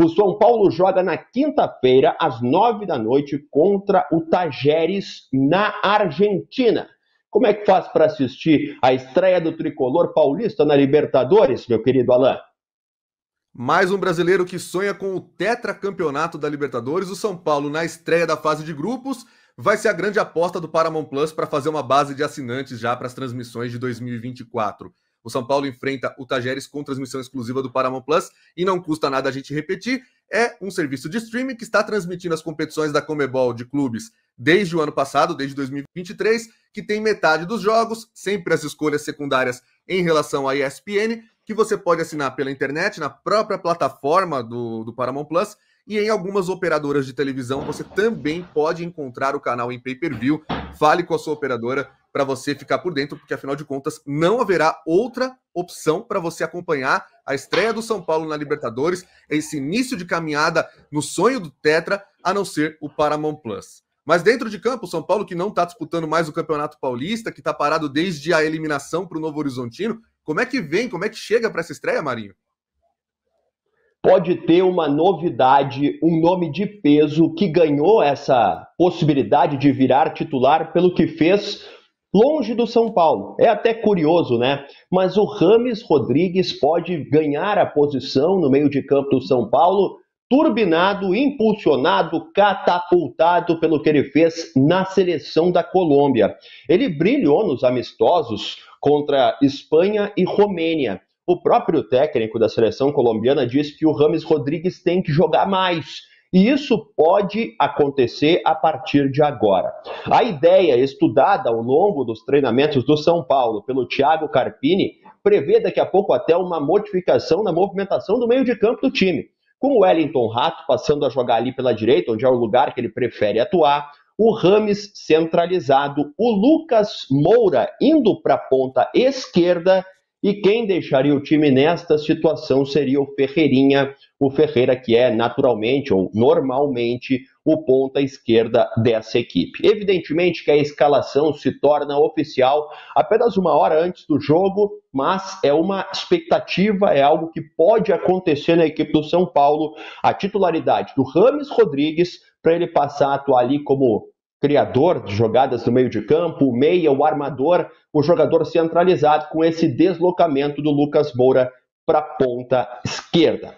O São Paulo joga na quinta-feira, às nove da noite, contra o Tajeres, na Argentina. Como é que faz para assistir a estreia do tricolor paulista na Libertadores, meu querido Alain? Mais um brasileiro que sonha com o tetracampeonato da Libertadores. O São Paulo, na estreia da fase de grupos, vai ser a grande aposta do Paramount Plus para fazer uma base de assinantes já para as transmissões de 2024. O São Paulo enfrenta o Tajeres com transmissão exclusiva do Paramount Plus e não custa nada a gente repetir. É um serviço de streaming que está transmitindo as competições da Comebol de clubes desde o ano passado, desde 2023, que tem metade dos jogos, sempre as escolhas secundárias em relação à ESPN, que você pode assinar pela internet, na própria plataforma do, do Paramount Plus, e em algumas operadoras de televisão você também pode encontrar o canal em pay-per-view. Fale com a sua operadora para você ficar por dentro, porque afinal de contas não haverá outra opção para você acompanhar a estreia do São Paulo na Libertadores, esse início de caminhada no sonho do Tetra, a não ser o Paramount Plus. Mas dentro de campo, o São Paulo, que não está disputando mais o Campeonato Paulista, que está parado desde a eliminação para o Novo Horizontino, como é que vem, como é que chega para essa estreia, Marinho? Pode ter uma novidade, um nome de peso que ganhou essa possibilidade de virar titular pelo que fez longe do São Paulo. É até curioso, né? Mas o Rames Rodrigues pode ganhar a posição no meio de campo do São Paulo, turbinado, impulsionado, catapultado pelo que ele fez na seleção da Colômbia. Ele brilhou nos amistosos contra Espanha e Romênia. O próprio técnico da seleção colombiana disse que o Rames Rodrigues tem que jogar mais e isso pode acontecer a partir de agora. A ideia estudada ao longo dos treinamentos do São Paulo pelo Thiago Carpini prevê daqui a pouco até uma modificação na movimentação do meio de campo do time. Com o Wellington Rato passando a jogar ali pela direita, onde é o lugar que ele prefere atuar, o Rames centralizado, o Lucas Moura indo para a ponta esquerda e quem deixaria o time nesta situação seria o Ferreirinha, o Ferreira que é naturalmente ou normalmente o ponta esquerda dessa equipe. Evidentemente que a escalação se torna oficial apenas uma hora antes do jogo, mas é uma expectativa, é algo que pode acontecer na equipe do São Paulo, a titularidade do Rames Rodrigues para ele passar a atuar ali como criador de jogadas no meio de campo, o meia, o armador, o jogador centralizado com esse deslocamento do Lucas Moura para a ponta esquerda.